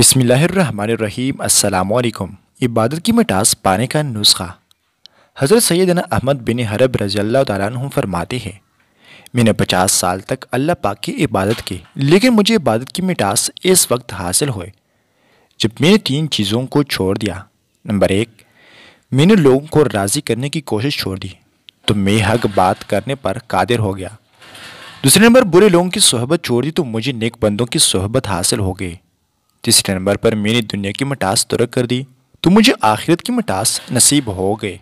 अस्सलाम वालेकुम इबादत की मिठास पाने का नुस्खा हज़रत सैदना अहमद बिन हरब रज़ी तु फरमाते हैं मैंने पचास साल तक अल्लाह पाक की इबादत की लेकिन मुझे इबादत की मिठास इस वक्त हासिल हुए जब मैंने तीन चीज़ों को छोड़ दिया नंबर एक मैंने लोगों को राज़ी करने की कोशिश छोड़ दी तो मैं हक बात करने पर कादिर हो गया दूसरे नंबर बुरे लोगों की सोहबत छोड़ दी तो मुझे नेक बंदों की सोहबत हासिल हो गई तीसरे नंबर पर मेरी दुनिया की मटास तुरक कर दी तो मुझे आखिरत की मटास नसीब हो गए